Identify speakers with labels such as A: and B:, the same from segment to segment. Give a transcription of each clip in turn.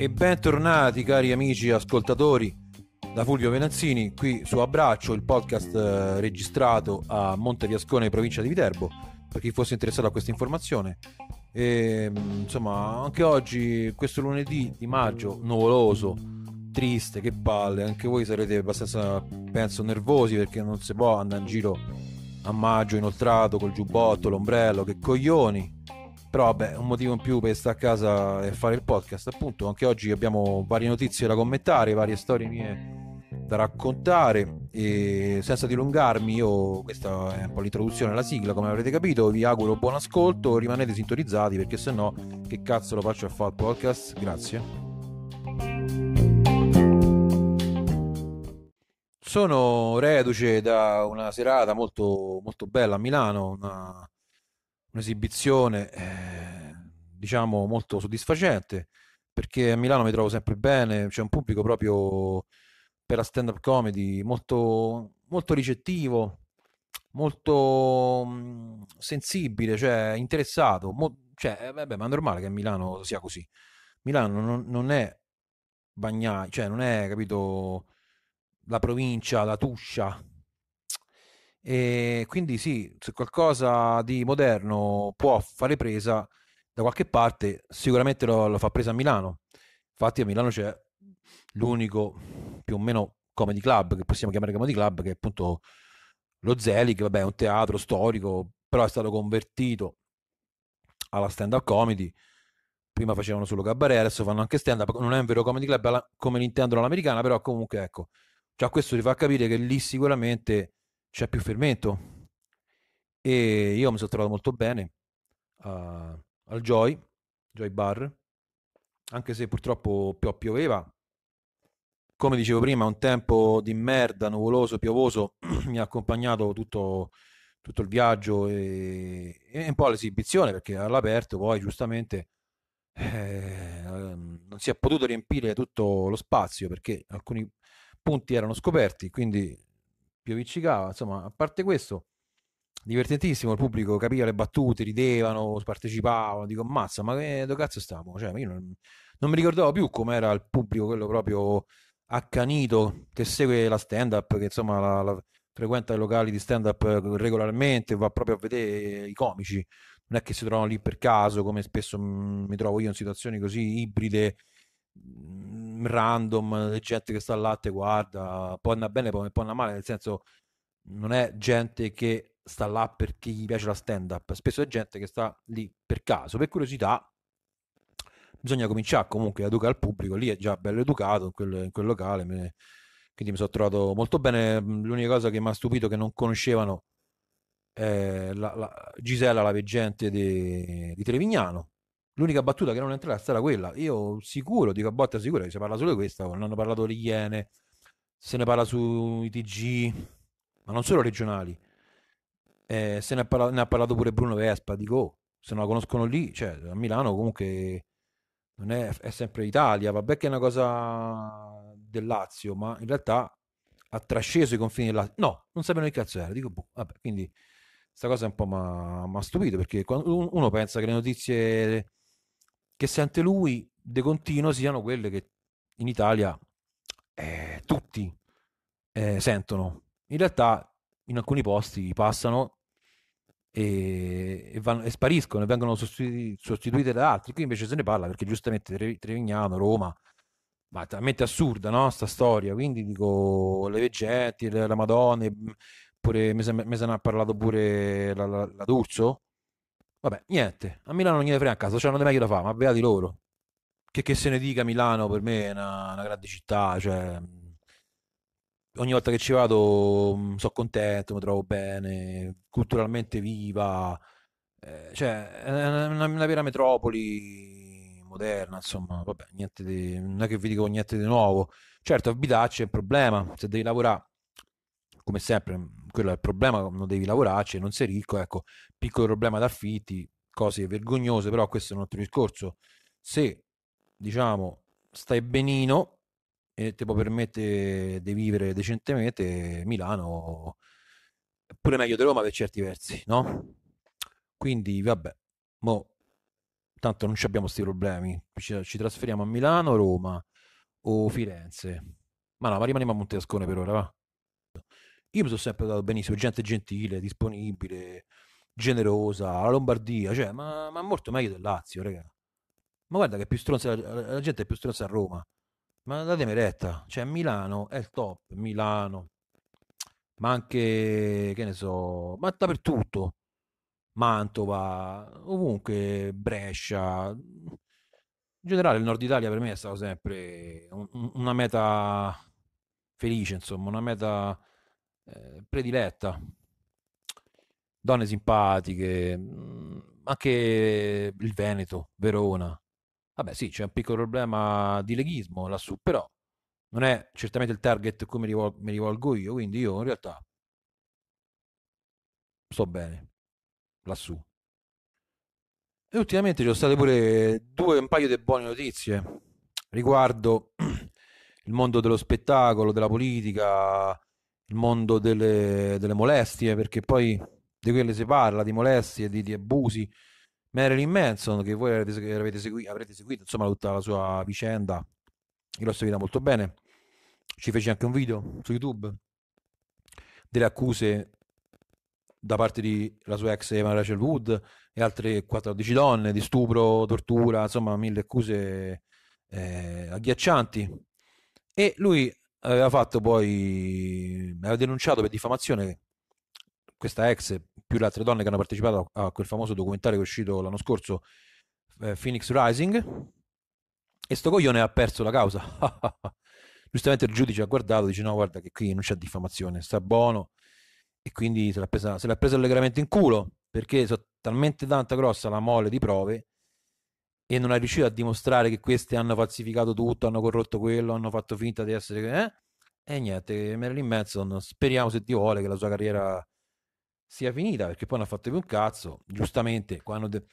A: e bentornati cari amici ascoltatori da Fulvio Venanzini qui su Abbraccio, il podcast eh, registrato a Monte provincia di Viterbo, per chi fosse interessato a questa informazione. E, mm, insomma, anche oggi, questo lunedì di maggio, nuvoloso, triste, che palle, anche voi sarete abbastanza, penso, nervosi perché non si può andare in giro a maggio inoltrato col giubbotto, l'ombrello, che coglioni però vabbè un motivo in più per stare a casa e fare il podcast appunto anche oggi abbiamo varie notizie da commentare varie storie mie da raccontare e senza dilungarmi io questa è un po' l'introduzione alla sigla come avrete capito vi auguro buon ascolto rimanete sintonizzati perché se no che cazzo lo faccio a fare il podcast grazie sono reduce da una serata molto, molto bella a Milano una un'esibizione eh, diciamo molto soddisfacente perché a Milano mi trovo sempre bene, c'è un pubblico proprio per la stand-up comedy molto, molto ricettivo, molto mm, sensibile, cioè interessato, mo- cioè, eh, vabbè, ma è normale che a Milano sia così. Milano non, non è Bagnai, cioè non è, capito, la provincia, la Tuscia, e quindi sì, se qualcosa di moderno può fare presa da qualche parte, sicuramente lo, lo fa presa a Milano. Infatti a Milano c'è l'unico più o meno comedy club che possiamo chiamare comedy club, che è appunto lo Zeli, che vabbè è un teatro storico, però è stato convertito alla stand-up comedy. Prima facevano solo cabaret, adesso fanno anche stand-up. Non è un vero comedy club come l'intendono l'americana, però comunque ecco, già questo ti fa capire che lì sicuramente c'è più fermento. E io mi sono trovato molto bene a, al Joy, Joy Bar, anche se purtroppo pio- pioveva. Come dicevo prima, un tempo di merda, nuvoloso, piovoso, mi ha accompagnato tutto, tutto il viaggio e, e, un po' l'esibizione, perché all'aperto poi giustamente eh, ehm, non si è potuto riempire tutto lo spazio perché alcuni punti erano scoperti, quindi Pio insomma, a parte questo, divertentissimo, il pubblico capiva le battute, ridevano, partecipavano, dico mazza, ma dove cazzo stiamo? Cioè, io non, non mi ricordavo più com'era il pubblico, quello proprio accanito, che segue la stand-up, che insomma la, la, frequenta i locali di stand-up eh, regolarmente, va proprio a vedere i comici, non è che si trovano lì per caso, come spesso mm, mi trovo io in situazioni così ibride, Mm, random, eh, gente che sta là e guarda, può andare bene, può, può andare male, nel senso non è gente che sta là perché gli piace la stand up, spesso è gente che sta lì per caso, per curiosità. Bisogna cominciare comunque ad educare il pubblico, lì è già bello educato in quel, in quel locale, me, quindi mi sono trovato molto bene. Mm, l'unica cosa che mi ha stupito è che non conoscevano è eh, la, la Gisella, la veggente di, di Trevignano, l'unica battuta che non entrerà sarà quella. Io sicuro, dico a botta sicura che si parla solo di questa, non hanno parlato le Iene, se ne parla sui TG, ma non solo regionali. Eh, se ne, parla, ne, ha parlato pure Bruno Vespa, dico, oh, se non la conoscono lì, cioè a Milano comunque non è, è sempre Italia, vabbè che è una cosa del Lazio, ma in realtà ha trasceso i confini del Lazio. No, non sapevano che cazzo era, dico, boh, vabbè, quindi questa cosa un po' mi ha stupito, perché quando uno pensa che le notizie che sente lui de continuo siano quelle che in Italia eh, tutti eh, sentono. In realtà in alcuni posti passano e, e, vanno, e spariscono e vengono sostitu- sostituite da altri. Qui invece se ne parla perché giustamente Trevignano, Roma, ma è talmente assurda no? sta storia. Quindi dico le veggenti, la Madonna, mm, pure mi, sembra, se ne ha parlato pure la, la, la D'Urso Vabbè, niente, a Milano non gliene frega a caso, c'hanno di meglio da fare, ma beati loro. Che, che se ne dica Milano per me è una, una grande città, cioè ogni volta che ci vado sono contento, mi trovo bene, culturalmente viva, eh, cioè è una, una, vera metropoli moderna, insomma, vabbè, niente di, non è che vi dico niente di nuovo. Certo, abitarci è un problema, se devi lavorare come sempre, mhmm, quello è il problema, non devi lavorarci, non sei ricco, ecco, piccolo problema d'affitti, cose vergognose, però questo è un altro discorso. Se, diciamo, stai benino e ti può permettere di vivere decentemente, Milano è pure meglio di Roma per certi versi, no? Quindi, vabbè, mo, tanto non abbiamo questi problemi, ci, ci trasferiamo a Milano, Roma o Firenze. Ma no, ma rimaniamo a Montescone per ora, va. Io mi sono sempre dato benissimo, gente gentile, disponibile, generosa, la Lombardia, cioè, ma, ma molto meglio del Lazio, raga. Ma guarda che più stronza, la gente è più stronza a Roma. Ma datemi retta, cioè Milano è il top, Milano, ma anche, che ne so, ma dappertutto. Mantova, ovunque, Brescia. In generale il Nord Italia per me è stato sempre un, una meta felice, insomma, una meta eh, prediletta. Donne simpatiche, mm, anche il Veneto, Verona. Vabbè sì, c'è un piccolo problema di leghismo lassù, però non è certamente il target come rivol- mi rivolgo io, quindi io in realtà sto bene lassù. E ultimamente ci sono state pure due, un paio di buone notizie riguardo il mondo dello spettacolo, della politica, il mondo delle, delle molestie, perché poi di quelle si parla, di molestie, di, di abusi. Marilyn Manson, che voi avete, avete segui, avrete seguito, insomma, tutta la sua vicenda, io l'ho seguita molto bene, ci fece anche un video su YouTube delle accuse da parte della sua ex Eva Rachel Wood e altre 14 donne di stupro, tortura, insomma, mille accuse eh, agghiaccianti. E lui aveva fatto poi, aveva denunciato per diffamazione questa ex più le altre donne che hanno partecipato a quel famoso documentario che è uscito l'anno scorso, eh, Phoenix Rising, e sto coglione ha perso la causa. Giustamente il giudice ha guardato dice no guarda che qui non c'è diffamazione, sta buono, e quindi se l'ha presa, se l'ha presa allegramente in culo, perché è so, talmente tanta grossa la mole di prove e non è riuscito a dimostrare che queste hanno falsificato tutto, hanno corrotto quello, hanno fatto finta di essere... Eh? E niente, Marilyn Manson, speriamo se Dio vuole che la sua carriera sia finita, perché poi non ha fatto più un cazzo, giustamente, quando... De...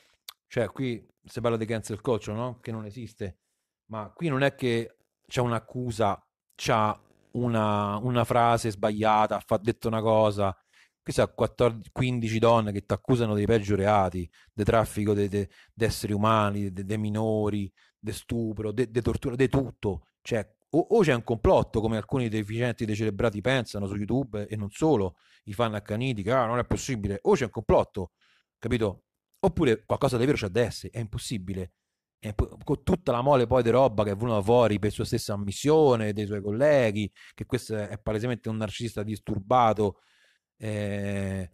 A: Cioè, qui si parla di cancel culture, no? Che non esiste. Ma qui non è che c'è un'accusa, c'è una, una frase sbagliata, ha detto una cosa. Qui sa 14, 15 donne che ti accusano dei peggio reati, di traffico di esseri umani, di minori, di stupro, di tortura, di tutto. Cioè, o, o, c'è un complotto, come alcuni deficienti dei celebrati pensano su YouTube e non solo, i fan accaniti che ah, non è possibile, o c'è un complotto, capito? Oppure qualcosa di vero c'è adesso, è impossibile. È con tutta la mole poi di roba che è venuta fuori per sua stessa ammissione, dei suoi colleghi, che questo è palesemente un narcisista disturbato eh,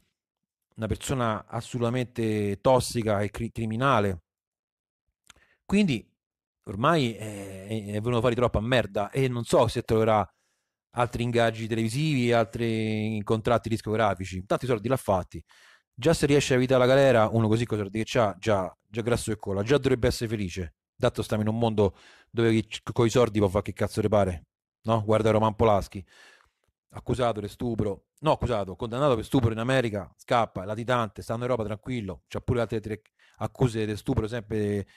A: una persona assolutamente tossica e cri- criminale. Quindi ormai eh, è, è venuto fuori troppa merda e non so se troverà altri ingaggi televisivi, altri contratti discografici, tanti soldi l'ha fatti. Già se riesce a evitare la galera, uno così con soldi che ha, già, già grasso e cola, già dovrebbe essere felice. Dato stiamo in un mondo dove con i soldi può fare che cazzo ne pare, no? Guarda Roman Polaschi accusato di stupro, no accusato, condannato per stupro in America, scappa, latitante, sta in Europa tranquillo, c'ha pure altre tre accuse di stupro sempre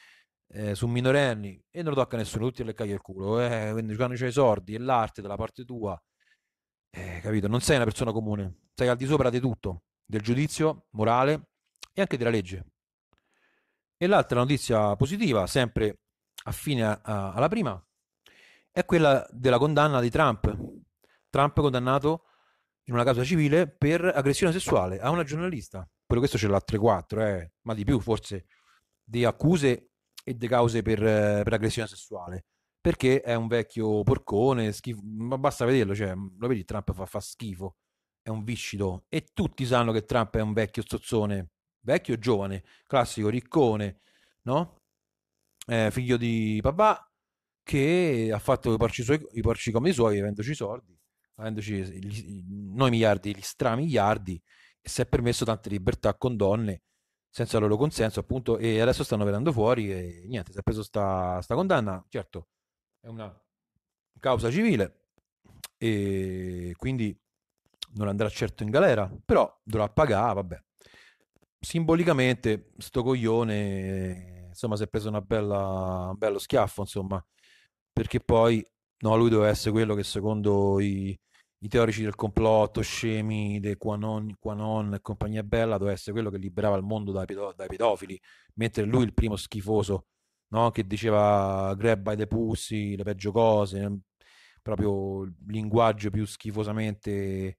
A: eh, su minorenni e non lo tocca a nessuno, tutti le cagli il culo, eh, quindi quando c'hai i sordi e l'arte dalla parte tua, eh, capito, non sei una persona comune, sei al di sopra di tutto, del giudizio morale e anche della legge. E l'altra notizia positiva, sempre affine a, a, alla prima, è quella della condanna di Trump Trump è condannato in una causa civile per aggressione sessuale a una giornalista. Però questo ce l'ha 3-4, eh, ma di più forse, di accuse e di cause per, per aggressione sessuale. Perché è un vecchio porcone, schifo, ma basta vederlo, cioè, lo vedi, Trump fa, fa schifo, è un viscido. E tutti sanno che Trump è un vecchio stozzone, vecchio e giovane, classico, riccone, no? Eh, figlio di papà, che ha fatto i porci, suoi, i porci come i suoi, avendoci i soldi avendoci gli, noi miliardi, gli stramiliardi, e si è permesso tante libertà con donne senza il loro consenso, appunto, e adesso stanno venendo fuori e niente, si è preso sta, sta condanna, certo, è una causa civile e quindi non andrà certo in galera, però dovrà pagare, vabbè. Simbolicamente sto coglione, insomma, si è preso una bella, un bello schiaffo, insomma, perché poi no, lui doveva essere quello che secondo i, i teorici del complotto, scemi, de Quanon, Quanon e compagnia bella, doveva essere quello che liberava il mondo dai, pedo- dai pedofili, mentre lui il primo schifoso, no? che diceva grab by the pussy, le peggio cose, ehm, proprio il linguaggio più schifosamente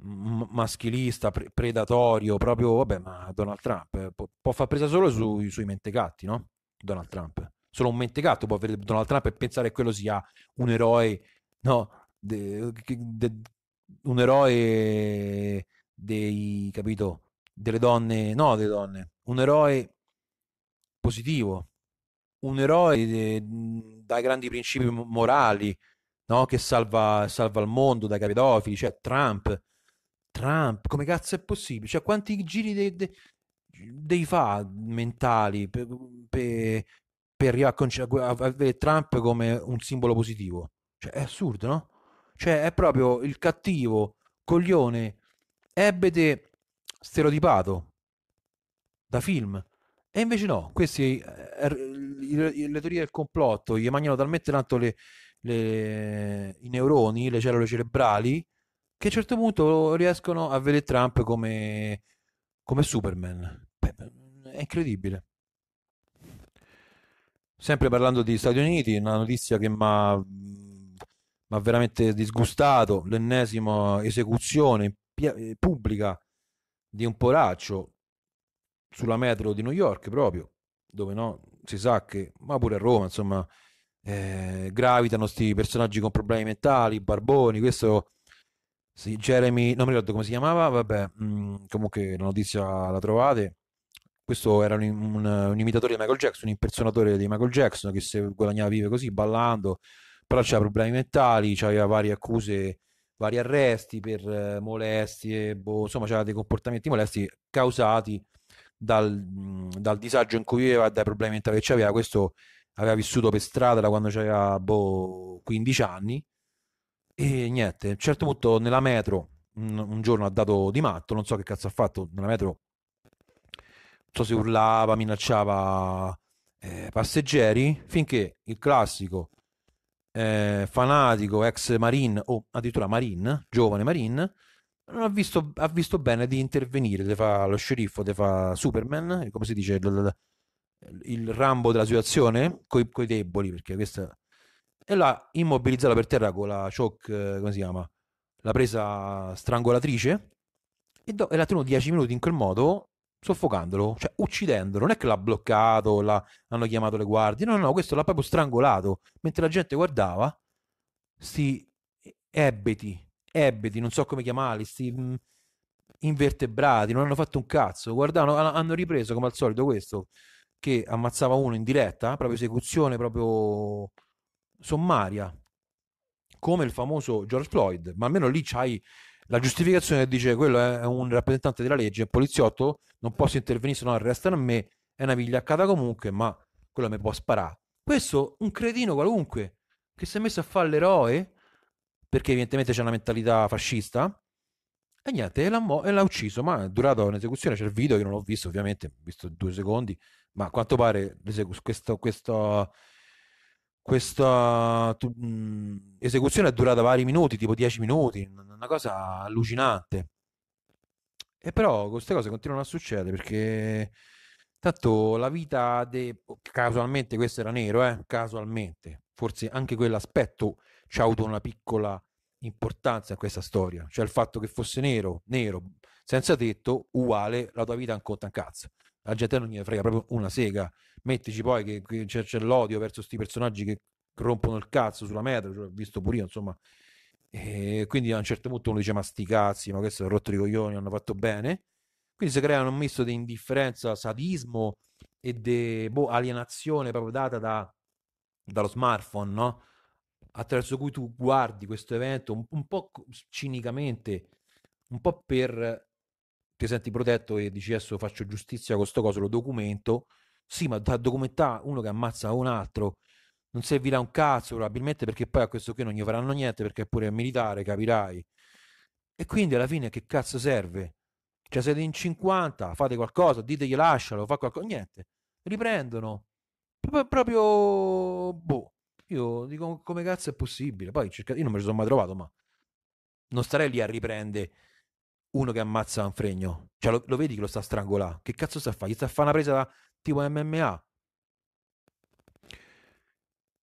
A: maschilista, pre- predatorio, proprio, vabbè, ma Donald Trump eh, può, può far presa solo su, sui mentecatti, no? Donald Trump solo un mentecatto può avere Donald Trump e pensare che quello sia un eroe, no, de, de, un eroe dei, capito, delle donne, no, delle donne, un eroe positivo, un eroe de, dai grandi principi morali, no, che salva, salva il mondo dai capitofili, cioè Trump, Trump, come cazzo è possibile? Cioè quanti giri dei, dei, dei fa mentali per, per, per cioè, avere eh, Trump come un simbolo positivo. Cioè, è assurdo, no? Cioè, è proprio il cattivo, coglione, ebete stereotipato da film. E invece no, questi, eh, le teorie del complotto gli mangiano talmente tanto le, le, i neuroni, le cellule cerebrali, che a un certo punto riescono a vedere Trump come, come Superman. È incredibile. Sempre parlando di Stati Uniti, una notizia che mi ha veramente disgustato, l'ennesima esecuzione pubblica di un poraccio sulla metro di New York proprio, dove no, si sa che, ma pure a Roma, insomma, eh, gravitano questi personaggi con problemi mentali, barboni, questo sì, Jeremy, non mi ricordo come si chiamava, vabbè, mh, mm, comunque la notizia la trovate, questo era un, un, un, imitatore di Michael Jackson, un impersonatore di Michael Jackson che si guadagnava vive così ballando, però c'era problemi mentali, aveva varie accuse, vari arresti per eh, molestie, boh, insomma c'era dei comportamenti molesti causati dal, mh, dal, disagio in cui viveva e dai problemi mentali che aveva. Questo aveva vissuto per strada da quando aveva boh, 15 anni e niente, a un certo punto nella metro un, un giorno ha dato di matto, non so che cazzo ha fatto, nella metro so se urlava, minacciava eh, passeggeri, finché il classico eh, fanatico ex marine o addirittura marine, giovane marine, non ha visto, ha visto bene di intervenire, te fa lo sceriffo, te fa Superman, come si dice, il, il rambo della situazione, coi, coi deboli, perché questa... E l'ha immobilizzata per terra con la choke, come si chiama? La presa strangolatrice, e, do, e l'ha tenuto 10 minuti in quel modo soffocandolo, cioè uccidendolo. Non è che l'ha bloccato, l'ha, hanno chiamato le guardie, no, no, questo l'ha proprio strangolato. Mentre la gente guardava, sti ebeti, ebeti, non so come chiamarli, sti mm, invertebrati, non hanno fatto un cazzo. Guardano, hanno ripreso come al solito questo che ammazzava uno in diretta, proprio esecuzione proprio sommaria, come il famoso George Floyd, ma almeno lì c'hai la giustificazione che dice quello è un rappresentante della legge, un poliziotto non posso intervenire se no arrestano a me, è una vigliaccata comunque, ma quello mi può sparare. Questo un cretino qualunque che si è messo a fare l'eroe perché evidentemente c'è una mentalità fascista e niente, e l'ha, mo- e l'ha ucciso, ma è durata un'esecuzione, c'è il video, io non l'ho visto ovviamente, ho visto due secondi, ma a quanto pare questo, questo, questa tu, mh, mm, esecuzione è durata vari minuti, tipo dieci minuti, una cosa allucinante. E però queste cose continuano a succedere perché tanto la vita de... casualmente questo era nero, eh? casualmente, forse anche quell'aspetto ci ha avuto una piccola importanza in questa storia, cioè il fatto che fosse nero, nero, senza tetto, uguale, la tua vita è un conto un cazzo. La gente non gli frega proprio una sega. Mettici poi che, che c'è, c'è, l'odio verso questi personaggi che rompono il cazzo sulla metro, l'ho cioè, visto pure io, insomma, e quindi a un certo punto uno dice: Ma sti cazzi, ma questo è rotto i coglioni, hanno fatto bene. Quindi si crea un misto di indifferenza, sadismo e di boh, alienazione proprio data da, dallo smartphone, no? attraverso cui tu guardi questo evento un, un, po' cinicamente, un po' per ti senti protetto e dici adesso faccio giustizia con sto coso, lo documento. Sì, ma da documentare uno che ammazza un altro non servirà un cazzo probabilmente perché poi a questo qui non gli faranno niente perché è pure militare, capirai. E quindi alla fine che cazzo serve? Cioè siete in 50, fate qualcosa, ditegli lascialo, fa qualcosa, niente. Riprendono. P- proprio boh. Io dico come cazzo è possibile? Poi cerca... io non me ci sono mai trovato, ma non starei lì a riprendere uno che ammazza un fregno. Cioè lo, lo vedi che lo sta strangolando. Che cazzo sta a fare? Gli sta a fare una presa tipo MMA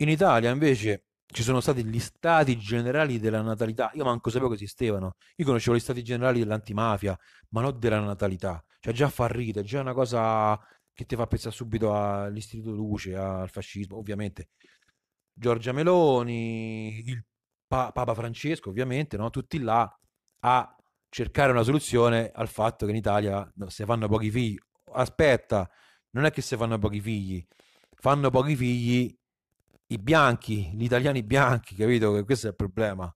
A: in Italia invece ci sono stati gli stati generali della natalità. Io manco sapevo che esistevano. Io conoscevo gli stati generali dell'antimafia, ma non della natalità. Cioè già fa ridere, già una cosa che ti fa pensare subito all'istituto Luce, al fascismo, ovviamente. Giorgia Meloni, il pa- Papa Francesco, ovviamente, no? tutti là a cercare una soluzione al fatto che in Italia se fanno pochi figli, aspetta, non è che se fanno pochi figli, fanno pochi figli i bianchi, gli italiani bianchi, capito? Che questo è il problema.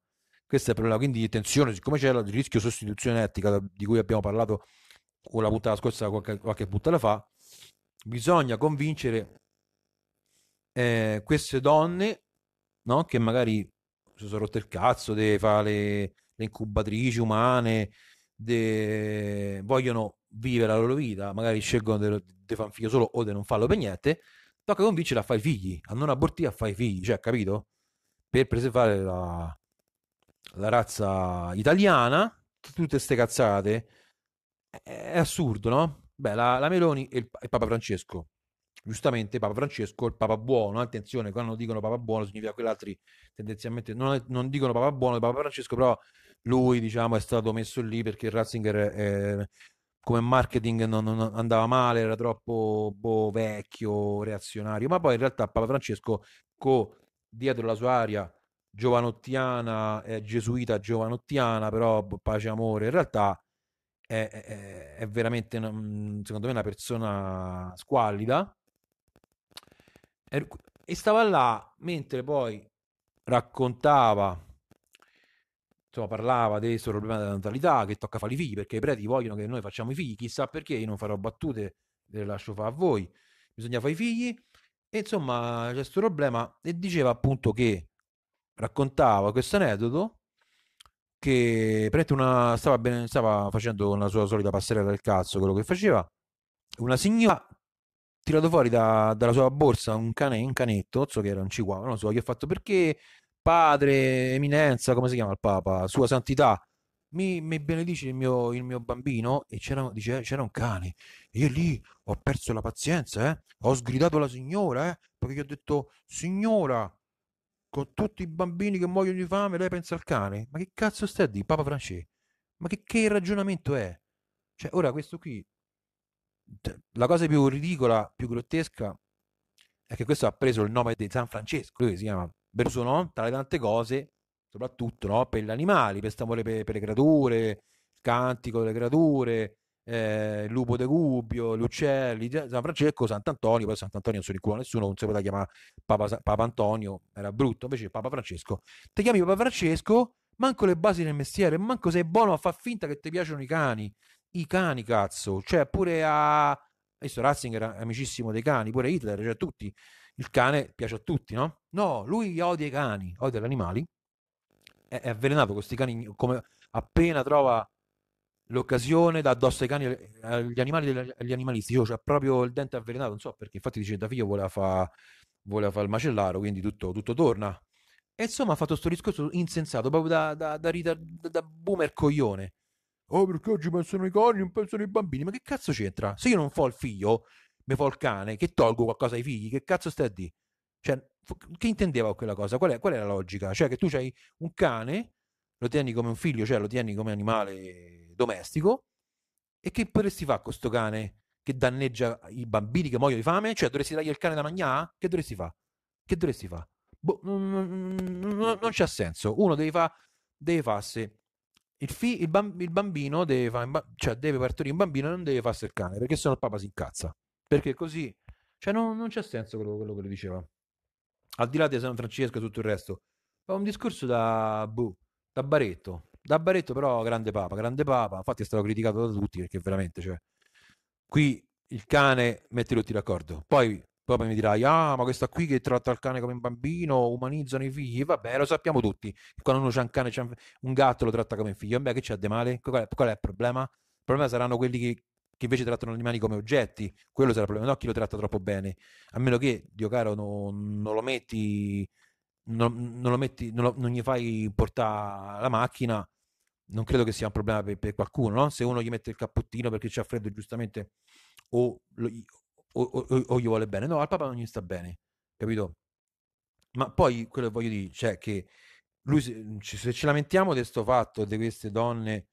A: Questo è il problema. Quindi attenzione, siccome c'è il rischio sostituzione etica di cui abbiamo parlato con la puntata scorsa qualche, qualche puntata fa, bisogna convincere eh, queste donne no? che magari si sono rotte il cazzo di fare le, le incubatrici umane, de... vogliono vivere la loro vita, magari scelgono di fare un figlio solo o di non farlo per niente Tocca convincere a fare figli, a non abortire a fare figli, cioè, capito? Per preservare la, la razza italiana, tutte queste cazzate. È assurdo, no? Beh, la, la Meloni e il, e Papa Francesco. Giustamente Papa Francesco, il Papa buono, attenzione, quando dicono Papa buono significa che gli altri tendenzialmente non, non, dicono Papa buono, Papa Francesco, però lui diciamo è stato messo lì perché Ratzinger è, come marketing non, non, andava male, era troppo boh, vecchio, reazionario, ma poi in realtà Papa Francesco, co, dietro la sua aria giovanottiana, eh, gesuita giovanottiana, però boh, pace amore, in realtà è, è, è veramente, mm, secondo me, una persona squallida. E stava là mentre poi raccontava insomma, cioè, parlava del suo problema della natalità, che tocca fare i figli, perché i preti vogliono che noi facciamo i figli, chissà perché, io non farò battute, le lascio fare a voi, bisogna fare i figli, e insomma c'è questo problema, e diceva appunto che, raccontava questo aneddoto, che una, stava, ben, stava facendo una sua solita passerella del cazzo, quello che faceva, una signora tirato fuori da, dalla sua borsa un cane, un canetto, so che era un chihuahua, non so, gli ho fatto perché padre, eminenza, come si chiama il Papa, sua santità, mi, mi benedice il mio, il mio, bambino e c'era, dice, eh, c'era un cane. E io lì ho perso la pazienza, eh? ho sgridato la signora, eh? perché gli ho detto, signora, con tutti i bambini che muoiono di fame, lei pensa al cane? Ma che cazzo stai di Papa Francesco? Ma che, che ragionamento è? Cioè, ora questo qui, la cosa più ridicola, più grottesca, è che questo ha preso il nome di San Francesco, lui si chiama Bertoluso, no? tra le tante cose, soprattutto no? per gli animali, per amore per, per, le creature, il cantico delle creature, eh, il lupo de Gubbio, gli uccelli, San Francesco, Sant'Antonio, poi Sant'Antonio non si ricorda nessuno, non si poteva chiamare Papa, Papa Antonio, era brutto, invece Papa Francesco. Ti chiami Papa Francesco, manco le basi del mestiere, manco sei buono a far finta che ti piacciono i cani, i cani cazzo, cioè pure a... Visto Ratzinger era amicissimo dei cani, pure Hitler, cioè tutti il cane piace a tutti, no? No, lui odia i cani, odia gli animali, è, è avvelenato questi cani, come appena trova l'occasione da addosso ai cani, agli animali, agli animalisti, io cioè, proprio il dente avvelenato, non so perché, infatti dice da figlio voleva fare voleva fare il macellaro, quindi tutto, tutto, torna. E insomma ha fatto questo discorso insensato, proprio da, da, da, da, da boomer coglione. Oh, perché oggi pensano i cani, non pensano ai bambini? Ma che cazzo c'entra? Se io non fo il figlio, me fa il cane, che tolgo qualcosa ai figli, che cazzo stai a dire? Cioè, che intendeva quella cosa? Qual è, qual è, la logica? Cioè che tu hai un cane, lo tieni come un figlio, cioè lo tieni come animale domestico, e che potresti fare con questo cane che danneggia i bambini che muoiono di fame? Cioè dovresti dargli il cane da mangiare? Che dovresti fare? Che dovresti fare? Boh, non c'ha senso. Uno deve fare, deve farsi... Il, fi, il, bambino deve, fa, cioè deve partorire un bambino e non deve farsi il cane perché sennò il papa si incazza perché così, cioè non, non c'è senso quello, quello che lui diceva. Al di là di San Francesco e tutto il resto, fa un discorso da, boh, da Baretto, da Baretto però grande papa, grande papa, infatti è stato criticato da tutti perché veramente, cioè, qui il cane mette tutti d'accordo, poi poi mi dirai, ah, ma questa qui che tratta il cane come un bambino, umanizzano i figli, vabbè, lo sappiamo tutti, quando uno c'ha un cane, c'ha un... gatto lo tratta come un figlio, vabbè, che c'è di male? Qual è, qual è il problema? Il problema saranno quelli che che invece trattano gli animali come oggetti, quello sarà il problema, no chi lo tratta troppo bene, a meno che, Dio caro, non, non lo metti, non, non, lo metti lo, non, gli fai portare la macchina, non credo che sia un problema per, per qualcuno, no? se uno gli mette il cappottino perché c'è freddo giustamente o, lo, o, o, o gli vuole bene, no, al papà non gli sta bene, capito? Ma poi quello che voglio dire, cioè che lui, se, se ci lamentiamo di questo fatto, di queste donne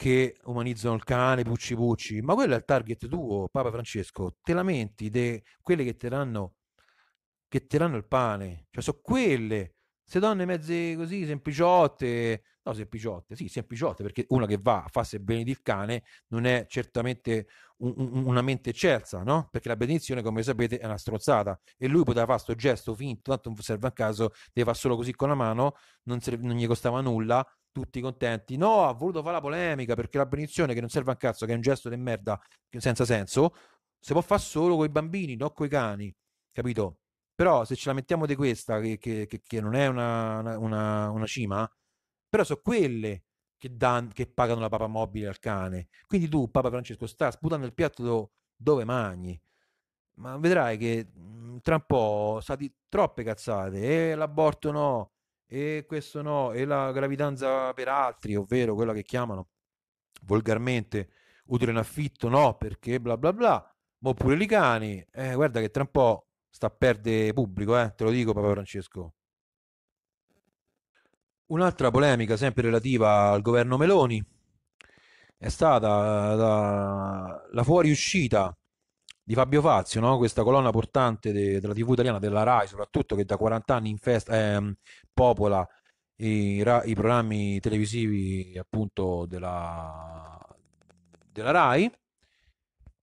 A: che umanizzano il cane, pucci pucci, ma quello è il target tuo, Papa Francesco, te lamenti di quelle che te danno che te tirano il pane, cioè sono quelle se donne mezze così sempliciotte, no sempliciotte, sì sempliciotte perché una che va a farsi benedire il cane non è certamente un, un, una mente eccelsa, no? Perché la benedizione come sapete è una strozzata e lui poteva fare questo gesto finto, tanto non serve a caso, deve fare solo così con la mano, non, serve, non gli costava nulla, tutti contenti. No, ha voluto fare la polemica perché la benedizione che non serve a cazzo, che è un gesto di merda senza senso, si può fare solo con i bambini, non con i cani, capito? Però se ce la mettiamo di questa, che, che, che, che non è una, una, una, cima, però sono quelle che, dan, che pagano la papa mobile al cane. Quindi tu, Papa Francesco, sta sputando il piatto do, dove mangi. Ma vedrai che mm, tra un po' state troppe cazzate. E l'aborto no, e questo no, e la gravidanza per altri, ovvero quella che chiamano volgarmente utile in affitto no, perché bla bla bla. Ma pure i cani, eh, guarda che tra un po' sta a perdere pubblico, eh? te lo dico Papa Francesco. Un'altra polemica sempre relativa al governo Meloni è stata eh, la, la fuoriuscita di Fabio Fazio, no? questa colonna portante de, della TV italiana, della RAI soprattutto, che da 40 anni infesta, eh, popola i, i, programmi televisivi appunto della, della RAI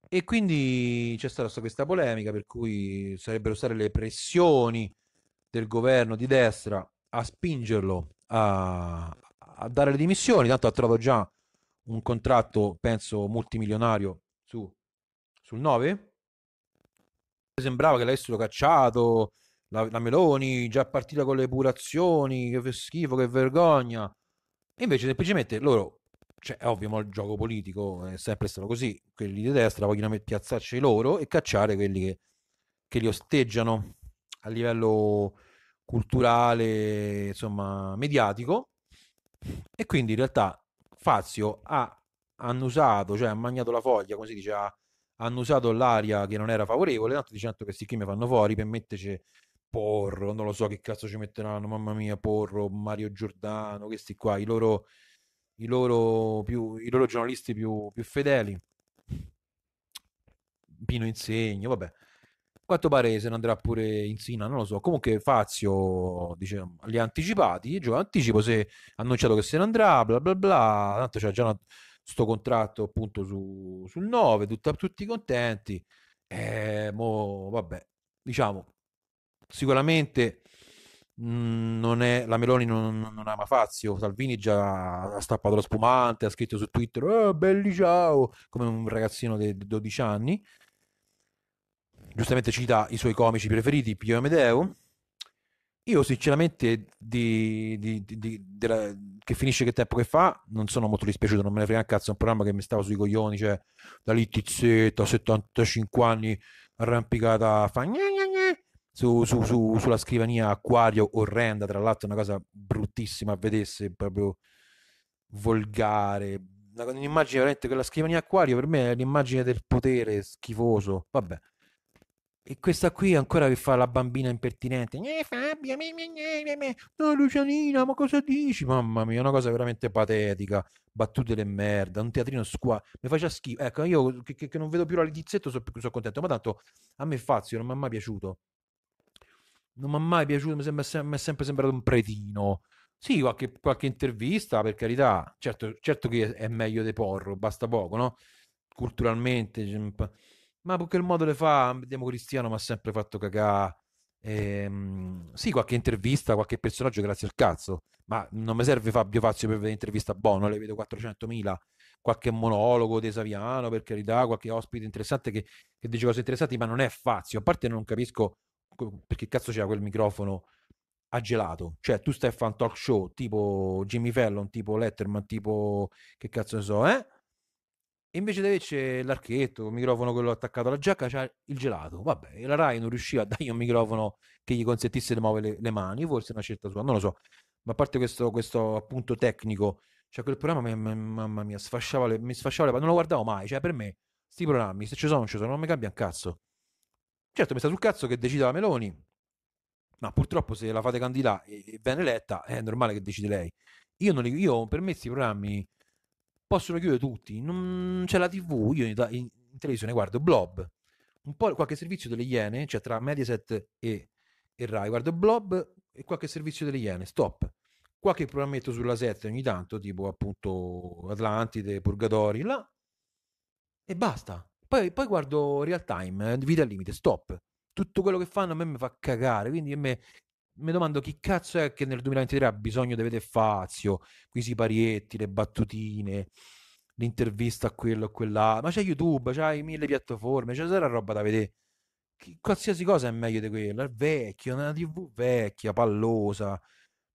A: e quindi c'è stata questa polemica per cui sarebbero state le pressioni del governo di destra a spingerlo a, a dare le dimissioni, tanto ha trovato già un contratto, penso, multimilionario su, sul 9. Sembrava che l'avessero cacciato, la, la, Meloni già partita con le epurazioni, che schifo, che vergogna. E invece semplicemente loro cioè, è ovvio, ma il gioco politico è sempre stato così. Quelli di destra vogliono piazzarci loro e cacciare quelli che, che li osteggiano a livello culturale, insomma, mediatico. E quindi in realtà Fazio ha annusato, cioè ha mangiato la foglia, come si dice, ha annusato l'aria che non era favorevole, tanto dicendo che sti qui mi fanno fuori per metterci Porro, non lo so che cazzo ci metteranno, mamma mia, Porro, Mario Giordano, questi qua, i loro i loro, più, i loro giornalisti più, più fedeli. Pino Insegno, vabbè. Quanto pare se ne andrà pure Insina, non lo so. Comunque Fazio dice, li ha anticipati, gioca anticipo, se ha annunciato che se ne andrà, bla bla bla, tanto c'è già una, sto contratto appunto su, sul 9, tutta, tutti contenti. Eh, mo, vabbè, diciamo, sicuramente non è, la Meloni non, non ama Fazio, Salvini già ha stappato lo spumante, ha scritto su Twitter oh, belli ciao, come un ragazzino di 12 anni. Giustamente cita i suoi comici preferiti, Pio Amedeo. Io sinceramente di, di, di, della, che finisce che tempo che fa non sono molto dispiaciuto, non me ne frega un cazzo, è un programma che mi stava sui coglioni, cioè da lì tizzetta, 75 anni, arrampicata, fa gna gna gna, su, su, su, sulla scrivania acquario orrenda, tra l'altro una cosa bruttissima a vedesse, proprio volgare. Un'immagine veramente, quella scrivania acquario per me è l'immagine del potere schifoso, vabbè. E questa qui ancora che fa la bambina impertinente. Eh, Fabio, me, me, me, no, Lucianina, ma cosa dici? Mamma mia, una cosa veramente patetica. Battute le merda, un teatrino squa. Mi faccia schifo. Ecco, io che, che non vedo più la Litizetto sono, sono contento. Ma tanto a me Fazio non mi è mai piaciuto non mi è mai piaciuto, mi, sembra, mi, è sempre sembrato un pretino. Sì, qualche, qualche intervista, per carità, certo, certo che è meglio dei Porro, basta poco, no? Culturalmente, cioè, ma perché il modo le fa, vediamo Cristiano mi ha sempre fatto cagà. Ehm, sì, qualche intervista, qualche personaggio, grazie al cazzo, ma non mi serve Fabio Fazio per vedere intervista buona, le vedo 400.000, qualche monologo di Saviano, per carità, qualche ospite interessante che, che dice cose interessanti, ma non è Fazio, a parte non capisco perché cazzo c'era quel microfono a gelato? Cioè, tu stai a fare un talk show tipo Jimmy Fallon, tipo Letterman, tipo che cazzo ne so, eh? E invece di averci l'archetto, il microfono quello attaccato alla giacca, c'ha il gelato. Vabbè, e la Rai non riusciva a dargli un microfono che gli consentisse di muovere le, le mani, forse una scelta sua, non lo so. Ma a parte questo, questo appunto tecnico, cioè quel programma, mi, mamma mia, sfasciava le, mi sfasciava le... Non lo guardavo mai, cioè per me, sti programmi, se ci sono, non ci sono, non mi cambia un cazzo Certo, mi sta sul cazzo che decida la Meloni, ma purtroppo se la fate candidata e viene eletta è normale che decide lei. Io, non li, io per me questi programmi possono chiudere tutti, non c'è cioè la TV, io in, in, in televisione guardo Blob, un po' qualche servizio delle Iene, cioè tra Mediaset e, e Rai, guardo Blob e qualche servizio delle Iene, stop. Qualche programmetto sulla 7 ogni tanto, tipo appunto Atlantide, Purgatori, là, e basta. Poi, poi guardo real time, eh, vita al limite, stop. Tutto quello che fanno a me mi fa cagare, quindi a me mi domando chi cazzo è che nel 2023 ha bisogno di vedere Fazio, qui si parietti, le battutine, l'intervista a quello o quella, ma c'è YouTube, c'hai mille piattaforme, c'è sarà roba da vedere. Chi, qualsiasi cosa è meglio di quella, è vecchio, una TV vecchia, pallosa.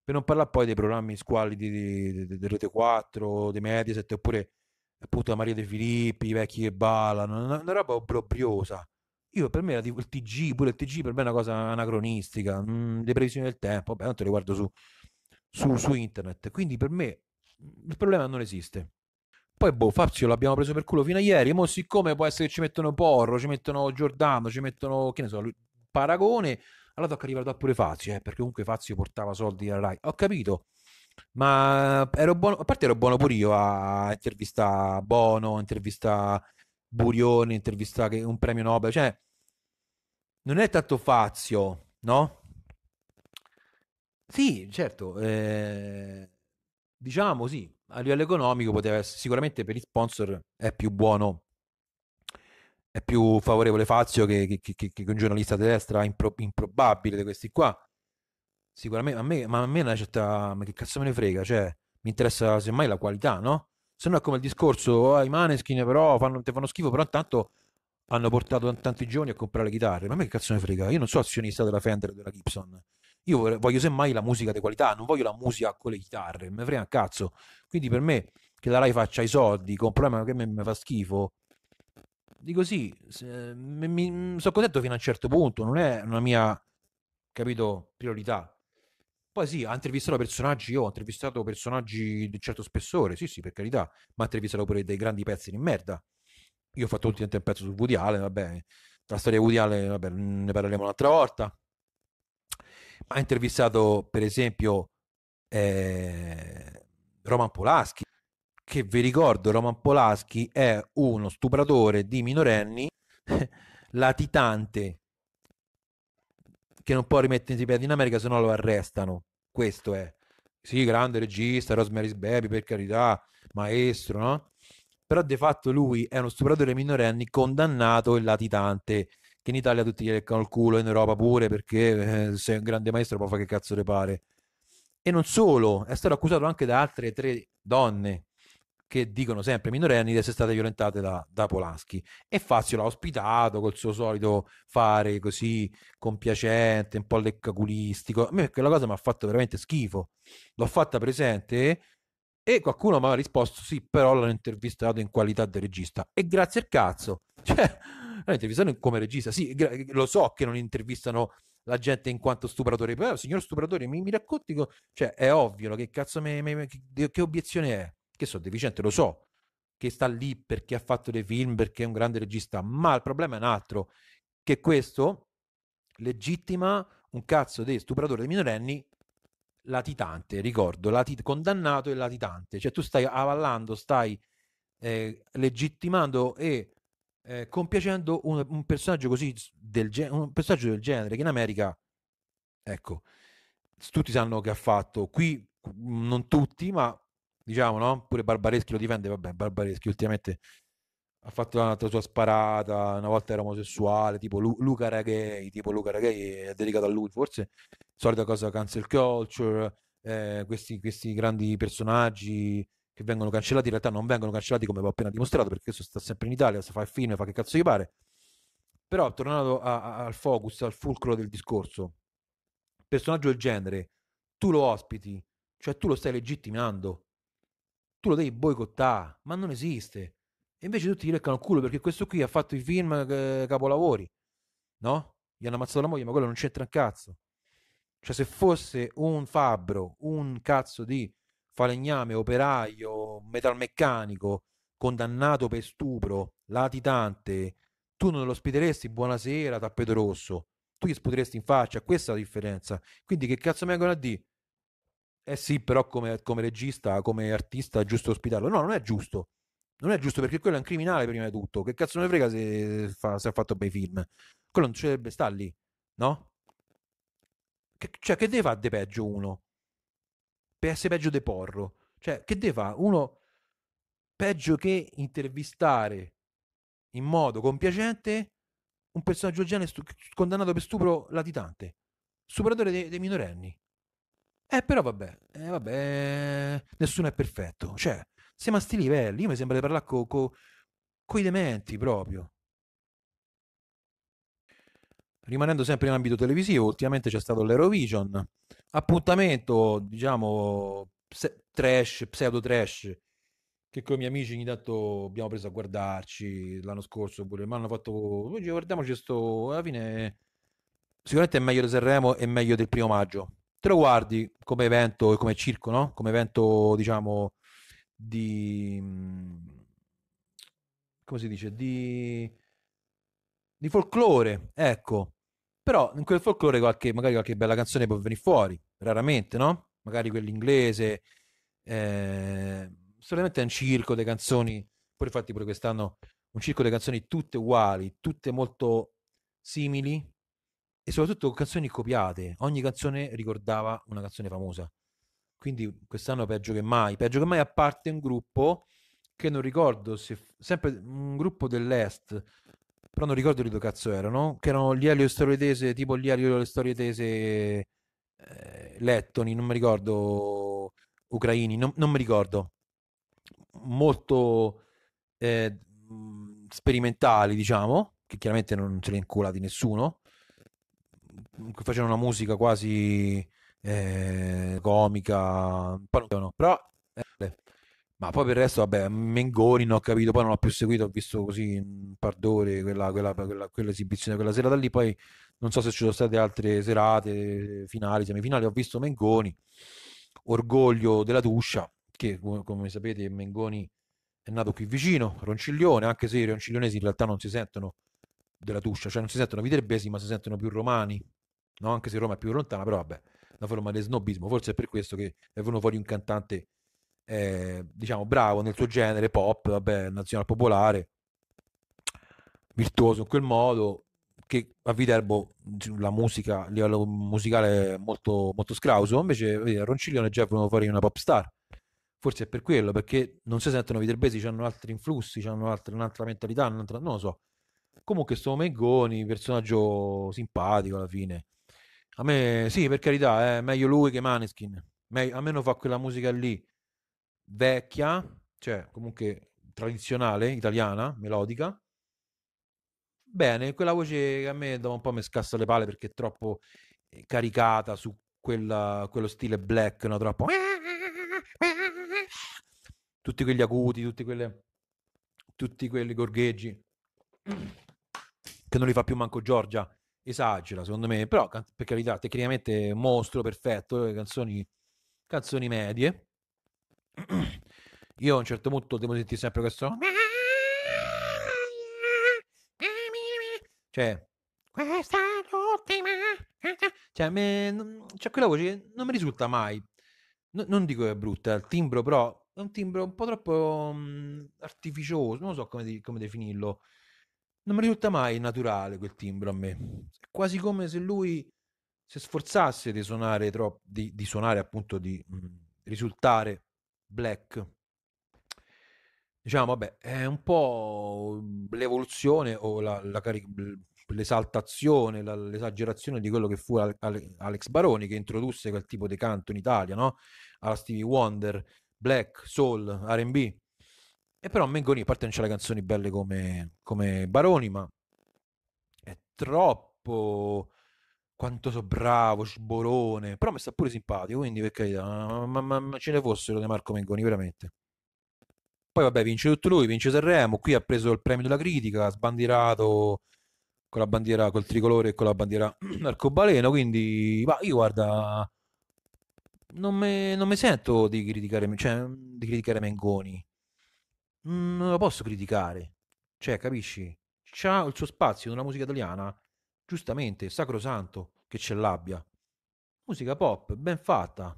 A: Per non parlare poi dei programmi squali di, di, di, di Rete 4, di Mediaset, oppure appunto Maria De Filippi, i vecchi che ballano, una, una roba obbrobriosa. Io per me il TG, pure il TG per me è una cosa anacronistica, mh, mm, le previsioni del tempo, vabbè, tanto le guardo su, su, su internet, quindi per me mm, il problema non esiste. Poi, boh, Fazio l'abbiamo preso per culo fino a ieri. Mo, siccome può essere che ci mettono Porro, ci mettono Giordano, ci mettono, che ne so, Paragone, allora tocca arrivare da pure Fazio, eh, perché comunque Fazio portava soldi alla Rai. Ho capito, ma eh, ero buono, a parte ero buono pure io a intervista Bono, intervista Burioni, intervista che, un premio Nobel, cioè non è tanto fazio, no? Sì, certo, eh, diciamo sì, a livello economico poteva essere, sicuramente per gli sponsor è più buono, è più favorevole Fazio che, che, che, che un giornalista di destra impro, improbabile di questi qua. Sicuramente, a me, ma a me è una certa... Ma che cazzo me ne frega? Cioè, mi interessa semmai la qualità, no? Se no è come il discorso, oh, i maneskin però fanno, te fanno schifo, però intanto hanno portato tanti giovani a comprare le chitarre. Ma a me che cazzo ne frega? Io non sono azionista della Fender o della Gibson. Io voglio, voglio semmai la musica di qualità, non voglio la musica con le chitarre, me frega un cazzo. Quindi per me che la Rai faccia i soldi con un problema che mi fa schifo, dico sì, mi, mi, sono contento fino a un certo punto, non è una mia, capito, priorità. Poi sì, ha intervistato personaggi, io ho intervistato personaggi di certo spessore, sì sì, per carità, ma ha intervistato pure dei grandi pezzi di merda. Io ho fatto mm. ultimamente un pezzo su Woody Allen, vabbè, la storia di Woody Allen, vabbè, ne parleremo un'altra volta. Ma Ha intervistato, per esempio, eh, Roman Polaschi, che vi ricordo, Roman Polaschi è uno stupratore di minorenni, latitante, che non può rimettersi i piedi in America, se no lo arrestano. Questo è. Sì, grande regista, Rosemary's Baby, per carità, maestro, no? Però di fatto lui è uno stupratore minorenni condannato e latitante, che in Italia tutti gli leccano il culo, in Europa pure, perché eh, se è un grande maestro può fare che cazzo le pare. E non solo, è stato accusato anche da altre tre donne che dicono sempre minorenni di essere state violentate da, da Polaschi. E Fazio l'ha ospitato col suo solito fare così compiacente, un po' leccaculistico. A me quella cosa mi ha fatto veramente schifo. L'ho fatta presente e qualcuno mi ha risposto sì, però l'hanno intervistato in qualità di regista. E grazie al cazzo. Cioè, l'hanno intervistato come regista. Sì, gra- lo so che non intervistano la gente in quanto stupratore, però signor stupratore mi, mi racconti, co- cioè è ovvio che cazzo me, me, me, che, che obiezione è? che so, De lo so, che sta lì perché ha fatto dei film, perché è un grande regista, ma il problema è un altro, che questo legittima un cazzo di stupratore di minorenni latitante, ricordo, lati- condannato e latitante, cioè tu stai avallando, stai eh, legittimando e eh, compiacendo un, un, personaggio così del ge- un personaggio del genere che in America ecco tutti sanno che ha fatto qui mm, non tutti ma diciamo, no? Pure Barbareschi lo difende, vabbè, Barbareschi ultimamente ha fatto un'altra sua sparata, una volta era omosessuale, tipo Lu- Luca Raghei, tipo Luca Raghei è dedicato a lui, forse, solita cosa cancel culture, eh, questi, questi grandi personaggi che vengono cancellati, in realtà non vengono cancellati come ho appena dimostrato, perché questo sta sempre in Italia, fa il film, fa che cazzo gli pare. Però tornando a, a, al focus, al fulcro del discorso, personaggio del genere, tu lo ospiti, cioè tu lo stai legittimando, tu lo devi boicottare, ma non esiste. E invece tutti gli leccano il culo perché questo qui ha fatto i film eh, capolavori, no? Gli hanno ammazzato la moglie, ma quello non c'entra un cazzo. Cioè se fosse un fabbro, un cazzo di falegname, operaio, metalmeccanico, condannato per stupro, latitante, tu non lo spideresti buonasera, tappeto rosso. Tu gli sputeresti in faccia, questa è la differenza. Quindi che cazzo mi vengono a dire? Eh sì, però come, come regista, come artista è giusto ospitarlo. No, non è giusto. Non è giusto perché quello è un criminale prima di tutto. Che cazzo ne frega se, fa, se ha fatto bei film? Quello non ci dovrebbe stare lì, no? Che, cioè, che deve fare di peggio uno? Per essere peggio di porro. Cioè, che deve fare uno peggio che intervistare in modo compiacente un personaggio del genere stu- condannato per stupro latitante, superatore dei, dei minorenni. Eh, però vabbè, eh, vabbè, nessuno è perfetto. Cioè, siamo a sti livelli. Io mi sembra di parlare con co, co i dementi proprio. Rimanendo sempre in ambito televisivo, ultimamente c'è stato l'Eurovision, appuntamento, diciamo, pse- trash, pseudo trash, che con i miei amici ogni tanto abbiamo preso a guardarci l'anno scorso pure, mi hanno fatto, guardiamoci sto, alla fine sicuramente è meglio di Sanremo e meglio del primo maggio, te lo guardi come evento e come circo, no? Come evento, diciamo, di... Mm, come si dice? Di... di folklore, ecco. Però in quel folklore qualche, magari qualche bella canzone può venire fuori, raramente, no? Magari quell'inglese... Eh, solamente è un circo di canzoni, pure infatti pure quest'anno un circo di canzoni tutte uguali, tutte molto simili, e soprattutto con canzoni copiate. Ogni canzone ricordava una canzone famosa. Quindi quest'anno peggio che mai, peggio che mai a parte un gruppo che non ricordo se sempre un gruppo dell'est, però non ricordo di dove cazzo erano, che erano gli Elio Storietese, tipo gli Elio Storietese eh, Lettoni, non mi ricordo ucraini, non, non mi ricordo. Molto eh, sperimentali, diciamo, che chiaramente non ce li inculati nessuno facevano una musica quasi eh, comica, però eh, ma poi per il resto, vabbè, Mengoni non ho capito, poi non l'ho più seguito, ho visto così un par d'ore quella, quella, quella, quell'esibizione quella serata lì, poi non so se ci sono state altre serate, finali, semifinali, ho visto Mengoni, Orgoglio della Tuscia, che come sapete Mengoni è nato qui vicino, Ronciglione, anche se i ronciglionesi in realtà non si sentono della Tuscia, cioè non si sentono viterbesi ma si sentono più romani, no? anche se Roma è più lontana, però vabbè, una forma di snobismo, forse è per questo che è venuto fuori un cantante, eh, diciamo, bravo nel suo genere, pop, vabbè, nazionale popolare, virtuoso in quel modo, che a Viterbo la musica, a livello musicale è molto, molto scrauso, invece vedi, a Ronciglione è già venuto fuori una pop star, forse è per quello, perché non si sentono viterbesi, hanno altri influssi, hanno un'altra mentalità, un'altra, non lo so. Comunque sto Mengoni, personaggio simpatico alla fine. A me, sì, per carità, è eh, meglio lui che Maneskin. Me, a fa quella musica lì, vecchia, cioè comunque tradizionale, italiana, melodica. Bene, quella voce che a me da un po' mi scassa le palle perché è troppo eh, caricata su quella, quello stile black, no? Troppo... Tutti quegli acuti, tutti, quelle, tutti quelli gorgheggi che non li fa più manco Giorgia, esagera secondo me, però per carità, tecnicamente mostro perfetto, le eh, canzoni, canzoni medie. Io a un certo punto devo sentire sempre questo... Cioè, questa è l'ultima. Cioè, me, cioè, quella voce non mi risulta mai. No, non dico che è brutta, il timbro però è un timbro un po' troppo um, artificioso, non so come, come definirlo non mi risulta mai naturale quel timbro a me. È quasi come se lui si sforzasse di suonare troppo, di, di suonare appunto, di mh, mm, risultare black. Diciamo, vabbè, è un po' l'evoluzione o la, la cari- l'esaltazione, la, l'esagerazione di quello che fu Al- Al- Alex Baroni che introdusse quel tipo di canto in Italia, no? Alla Stevie Wonder, black, soul, RB. E però Mengoni, a parte non c'è le canzoni belle come, come Baroni, ma è troppo quanto so bravo, sborone, però mi sta pure simpatico, quindi per carità, ma, ma, ma ce ne fossero di Marco Mengoni, veramente. Poi vabbè, vince tutto lui, vince Sanremo, qui ha preso il premio della critica, sbandierato con la bandiera, col tricolore e con la bandiera arcobaleno, quindi ma io guarda, non mi sento di criticare, cioè, di criticare Mengoni, Mm, non lo posso criticare. Cioè, capisci? C'ha il suo spazio nella musica italiana, giustamente, sacrosanto che ce l'abbia. Musica pop, ben fatta,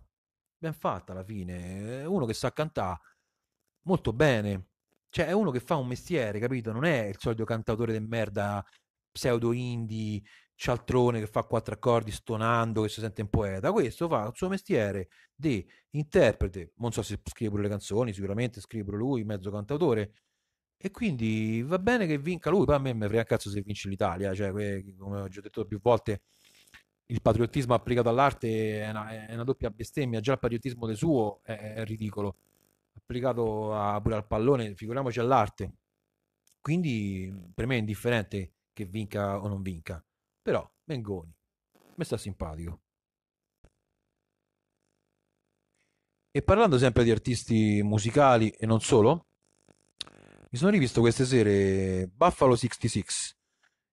A: ben fatta alla fine. È uno che sa cantare molto bene. Cioè, è uno che fa un mestiere, capito? Non è il solito cantautore di merda pseudo indie cialtrone che fa quattro accordi stonando, che si sente un poeta. Questo fa il suo mestiere di interprete. Non so se scrive pure le canzoni, sicuramente scrive pure lui, mezzo cantautore. E quindi va bene che vinca lui, poi a me mi frega cazzo se vince l'Italia, cioè, come ho già detto più volte, il patriottismo applicato all'arte è una, è una doppia bestemmia, già il patriottismo del suo è, è ridicolo, applicato a, pure al pallone, figuriamoci all'arte. Quindi per me è indifferente che vinca o non vinca. Però, Mengoni, mi sta simpatico. E parlando sempre di artisti musicali e non solo, mi sono rivisto queste sere Buffalo 66,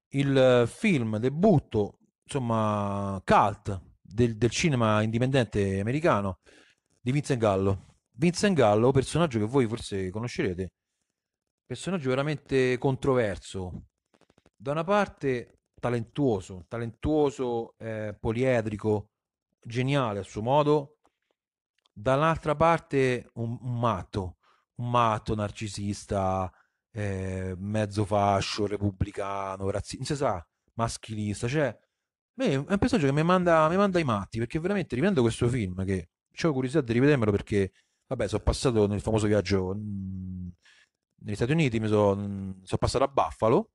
A: il film debutto, insomma, cult del, del cinema indipendente americano di Vincent Gallo. Vincent Gallo, personaggio che voi forse conoscerete, personaggio veramente controverso. Da una parte talentuoso, talentuoso, eh, poliedrico, geniale a suo modo, dall'altra parte un, un matto, un matto narcisista, eh, mezzo fascio, repubblicano, razzista, non si sa, maschilista, cioè beh, è un personaggio che mi manda, mi manda i matti, perché veramente rivendo questo film che ho curiosità di rivedermelo perché, vabbè, sono passato nel famoso viaggio mh, mm, negli Stati Uniti, mi sono, mm, sono passato a Buffalo,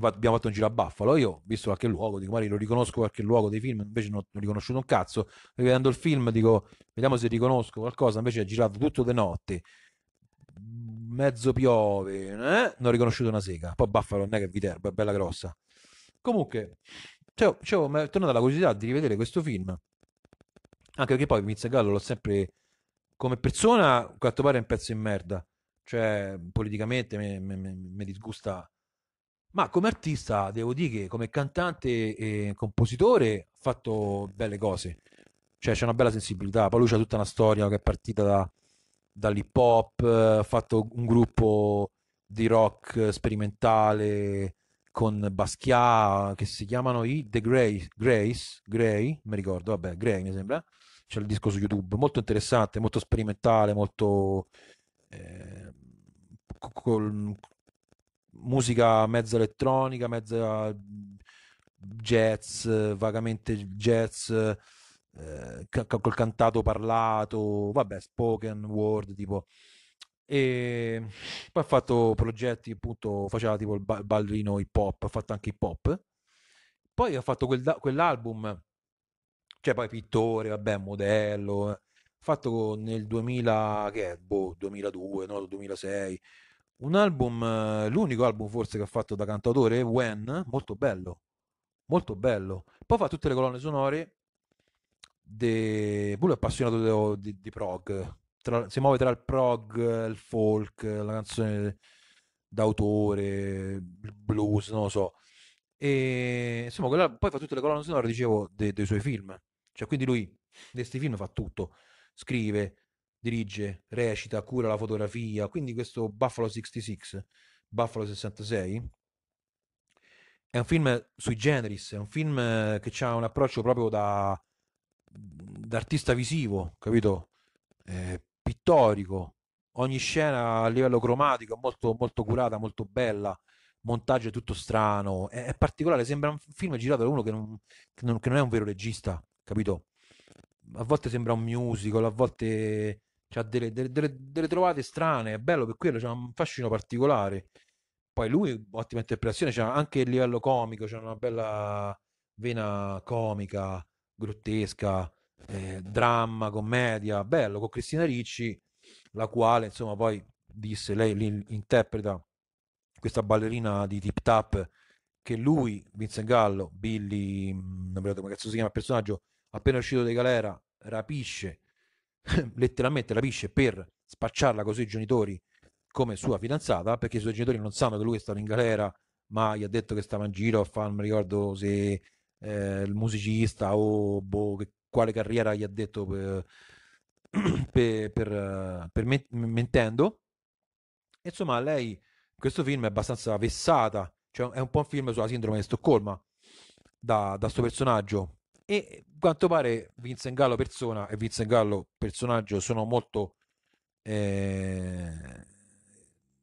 A: abbiamo fatto un giro a Buffalo. Io ho visto qualche luogo, dico, magari lo riconosco qualche luogo dei film, invece non ho riconosciuto un cazzo. Rivedendo il film, dico, vediamo se riconosco qualcosa. Invece è girato tutto de notte, mezzo piove, eh? non ho riconosciuto una sega. Poi Buffalo non è che è Viterbo, è bella grossa. Comunque, cioè, cioè, mi è tornata la curiosità di rivedere questo film. Anche perché poi Vince Gallo l'ho sempre come persona, a quanto pare, è un pezzo di merda. Cioè, politicamente mi disgusta ma come artista devo dire che come cantante e compositore ha fatto belle cose, cioè c'è una bella sensibilità, poi lui c'ha tutta una storia che è partita da, dall'hip hop, ha fatto un gruppo di rock sperimentale con Basquiat che si chiamano i The Grey, Grace, Grey, mi ricordo, vabbè, Grey mi sembra, c'è il disco su YouTube, molto interessante, molto sperimentale, molto... Eh, con, musica mezza elettronica, mezza jazz, vagamente jazz, eh, col cantato parlato, vabbè, spoken word, tipo. E poi ha fatto progetti, appunto, faceva tipo il ballerino hip hop, ha fatto anche hip hop. Poi ha fatto quel, quell'album, cioè poi pittore, vabbè, modello, eh. fatto nel 2000, che è, boh, 2002, no, 2006 un album, eh, l'unico album forse che ha fatto da cantautore, When, molto bello, molto bello. Poi fa tutte le colonne sonore, de... lui è appassionato oh, di, di prog, tra, si muove tra il prog, il folk, la canzone d'autore, il blues, non lo so. E insomma, quella... poi fa tutte le colonne sonore, dicevo, de... dei suoi film. Cioè, quindi lui, di questi film fa tutto, scrive, dirige, recita, cura la fotografia, quindi questo Buffalo 66, Buffalo 66, è un film sui generis, è un film che ha un approccio proprio da, artista visivo, capito? Eh, pittorico, ogni scena a livello cromatico è molto, molto curata, molto bella, montaggio è tutto strano, è, è particolare, sembra un film girato da uno che non, che non, che non è un vero regista, capito? a volte sembra un musical, a volte C'ha delle, delle, delle, delle trovate strane, è bello per quello, c'ha un fascino particolare. Poi lui, ottima interpretazione, c'ha anche il livello comico, c'ha una bella vena comica, grottesca, eh, dramma, commedia, bello, con Cristina Ricci, la quale, insomma, poi disse, lei interpreta questa ballerina di Tip Tap che lui, Vincent Gallo, Billy, mm, non mi ricordo come cazzo si chiama il personaggio, appena uscito di galera, rapisce letteralmente la per spacciarla con i suoi genitori come sua fidanzata, perché i suoi genitori non sanno che lui è stato in galera, ma gli ha detto che stava in giro a fare, non mi ricordo se eh, il musicista o boh, che, quale carriera gli ha detto per, per, per, per mentendo. Insomma, lei, questo film è abbastanza vessata, cioè è un po' un film sulla sindrome di Stoccolma, da, da sto personaggio e quanto pare Vincent Gallo persona e Vincent Gallo personaggio sono molto, eh,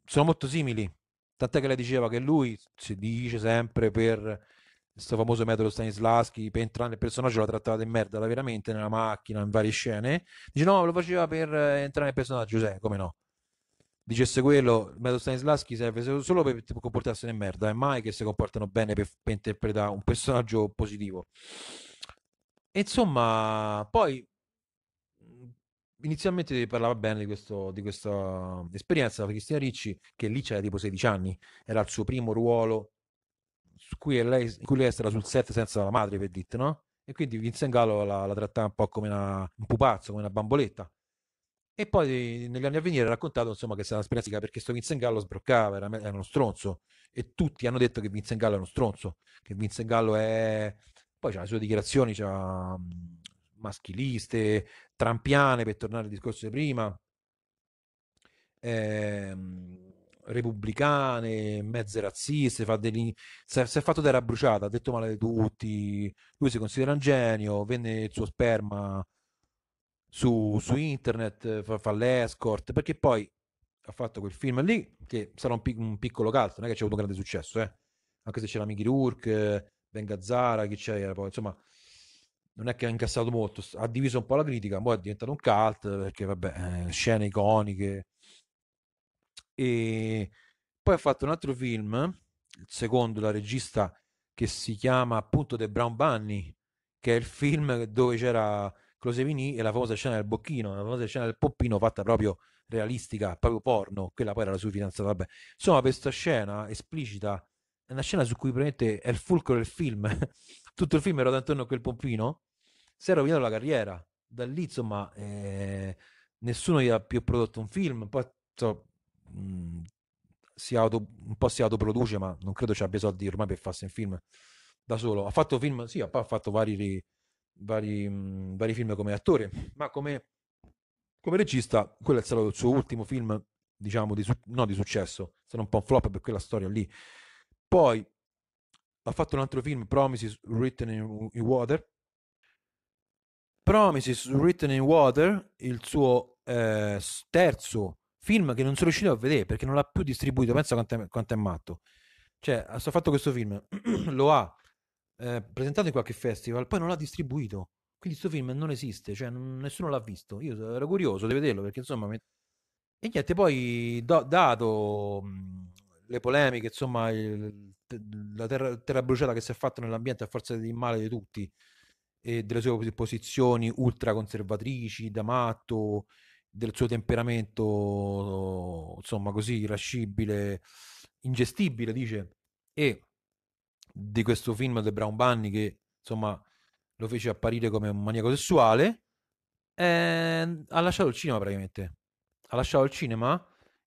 A: sono molto simili. Tant'è che lei diceva che lui si dice sempre per questo famoso metodo Stanislaschi, per entrare nel personaggio la trattava di merda, veramente nella macchina, in varie scene. Dice no, lo faceva per eh, entrare nel personaggio, Giuseppe, come no? dicesse quello, il metodo Stanislaschi serve solo per comportarsi nel merda, e mai che si comportano bene per, per interpretare un personaggio positivo. E insomma, poi mhmm, inizialmente parlava bene di, questo, di questa esperienza da Cristina Ricci, che lì c'era tipo 16 anni, era il suo primo ruolo su cui lei, in cui lei era sul set senza la madre, per dite, no? E quindi Vincent Gallo la, la trattava un po' come una, un pupazzo, come una bamboletta. E poi negli anni a venire ha raccontato insomma, che è stata un'esperienza perché questo Vincent Gallo sbroccava, era, era, uno stronzo e tutti hanno detto che Vincent Gallo è uno stronzo, che Vincent Gallo è poi c'ha le sue dichiarazioni c'ha mhmm, maschiliste, trampiane, per tornare al discorso di prima, eh, repubblicane, mezze razziste, fa degli... si, è, si è fatto terra bruciata, ha detto male di tutti, lui si considera un genio, vende il suo sperma su, su internet, fa, fa l'escort, perché poi ha fatto quel film lì, che sarà un, pic- un piccolo calcio, non è che c'è avuto un grande successo, eh? anche se c'era Mickey Rourke, venga Zara, chi c'era poi, insomma, non è che ha incassato molto, ha diviso un po' la critica, poi è diventato un cult perché vabbè, eh, scene iconiche. E poi ha fatto un altro film, secondo la regista che si chiama appunto The Brown Bunny, che è il film dove c'era Closevini e la famosa scena del bocchino, la famosa scena del poppino fatta proprio realistica, proprio porno, quella poi era la sua fidanzata, vabbè. Insomma, questa scena esplicita è una scena su cui probabilmente è il fulcro del film. Tutto il film era intorno a quel pompino. Si è rovinato la carriera. Da lì, insomma, eh, nessuno gli ha più prodotto un film. Poi so, mh, si auto, un po' si autoproduce, ma non credo ci abbia soldi ormai per farsi un film da solo. Ha fatto film, sì, ha fatto vari, vari, mh, vari film come attore, ma come, come, regista, quello è stato il suo ultimo film, diciamo, di, no, di successo, Sarà un po' un flop per quella storia lì. Poi ha fatto un altro film, Promises Written in, in Water. Promises Written in Water, il suo eh, terzo film che non sono riuscito a vedere perché non l'ha più distribuito, pensa quanto è, quanto è matto. Cioè, ha fatto questo film, lo ha eh, presentato in qualche festival, poi non l'ha distribuito. Quindi questo film non esiste, cioè non, nessuno l'ha visto. Io ero curioso di vederlo perché insomma... Me... E niente, poi do, dato mhmm, le polemiche, insomma, il, la terra, terra, bruciata che si è fatta nell'ambiente a forza di male di tutti e delle sue posizioni ultra conservatrici da matto, del suo temperamento, insomma, così irascibile, ingestibile, dice, e di questo film del Brown Bunny che, insomma, lo fece apparire come un maniaco sessuale, ehm, ha lasciato il cinema praticamente. Ha lasciato il cinema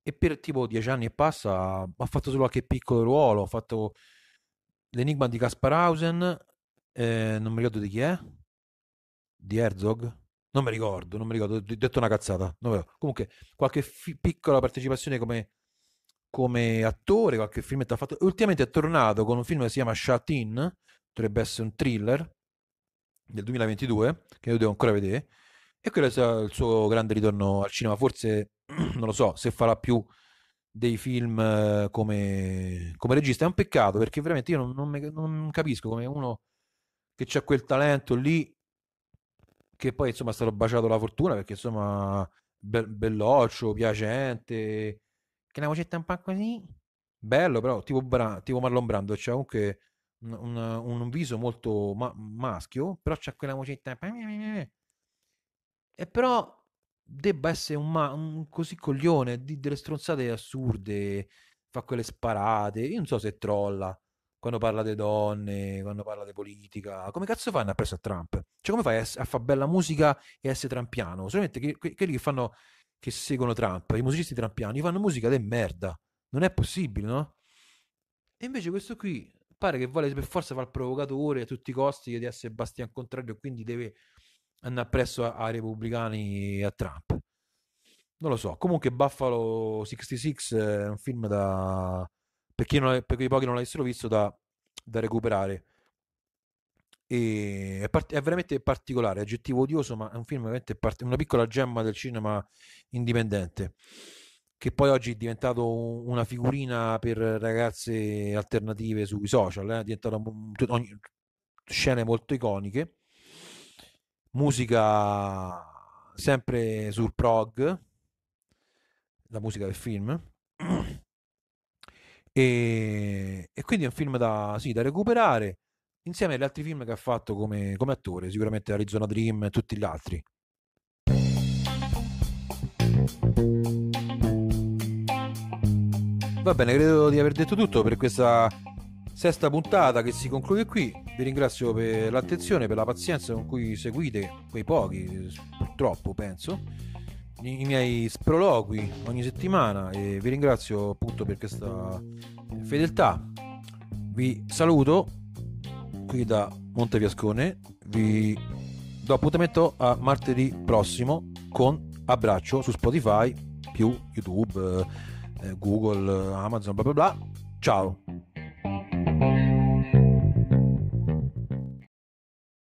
A: e per tipo dieci anni e passa ha fatto solo qualche piccolo ruolo, ha fatto l'enigma di Kasparhausen, eh, non mi ricordo di chi è, di Herzog, non mi ricordo, non mi ricordo, ho detto una cazzata, comunque qualche fi- piccola partecipazione come, come attore, qualche film ha fatto, ultimamente è tornato con un film che si chiama Shut In, dovrebbe essere un thriller del 2022, che io devo ancora vedere, e quello è il suo grande ritorno al cinema, forse non lo so se farà più dei film eh, come, come regista. È un peccato perché veramente io non, non, non capisco come uno che ha quel talento lì, che poi insomma è stato baciato la fortuna perché insomma be- belloccio, piacente, che la vocetta un po' così, bello però, tipo, Bra- tipo Marlon Brando, c'è comunque un, un, un, viso molto ma- maschio, però c'è quella vocetta. E però debba essere un, ma- un così coglione di delle stronzate assurde, fa quelle sparate. Io non so se trolla quando parla di donne, quando parla di politica. Come cazzo fanno a preso a Trump? Cioè, come fai a, a fare bella musica e a essere trampiano? Solamente que- que- quelli che fanno che seguono Trump, i musicisti trampiani, fanno musica de merda. Non è possibile, no? E invece questo qui pare che vuole per forza fare il provocatore a tutti i costi di essere Bastian Contrario, quindi deve andare presso ai repubblicani e a Trump. Non lo so. Comunque, Buffalo 66 è un film da. Per, chi non, per quei pochi non l'avessero visto, da, da recuperare. È, part- è, veramente particolare, aggettivo odioso, ma è un film veramente part- una piccola gemma del cinema indipendente che poi oggi è diventato una figurina per ragazze alternative sui social, eh? è diventata ogni, scene molto iconiche musica sempre sul prog, la musica del film. E, e, quindi è un film da, sì, da, recuperare insieme agli altri film che ha fatto come, come attore, sicuramente Arizona Dream e tutti gli altri. Va bene, credo di aver detto tutto per questa sesta puntata che si conclude qui. Vi ringrazio per l'attenzione, per la pazienza con cui seguite quei pochi, purtroppo penso, i miei sproloqui ogni settimana e vi ringrazio appunto per questa fedeltà. Vi saluto qui da Montefiascone, vi do appuntamento a martedì prossimo con Abbraccio su Spotify più YouTube, eh, Google, Amazon, bla bla bla. Ciao! Thank you.